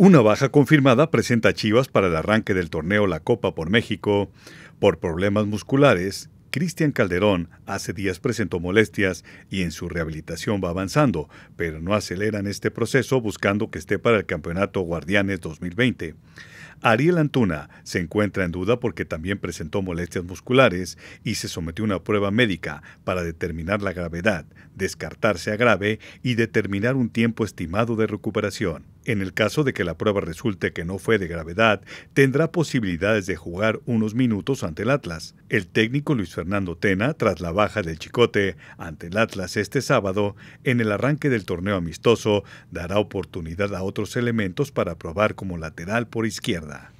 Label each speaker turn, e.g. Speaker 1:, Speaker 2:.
Speaker 1: Una baja confirmada presenta Chivas para el arranque del torneo La Copa por México. Por problemas musculares, Cristian Calderón hace días presentó molestias y en su rehabilitación va avanzando, pero no aceleran este proceso buscando que esté para el Campeonato Guardianes 2020. Ariel Antuna se encuentra en duda porque también presentó molestias musculares y se sometió a una prueba médica para determinar la gravedad, descartarse a grave y determinar un tiempo estimado de recuperación. En el caso de que la prueba resulte que no fue de gravedad, tendrá posibilidades de jugar unos minutos ante el Atlas. El técnico Luis Fernando Tena, tras la baja del Chicote ante el Atlas este sábado, en el arranque del torneo amistoso, dará oportunidad a otros elementos para probar como lateral por izquierda.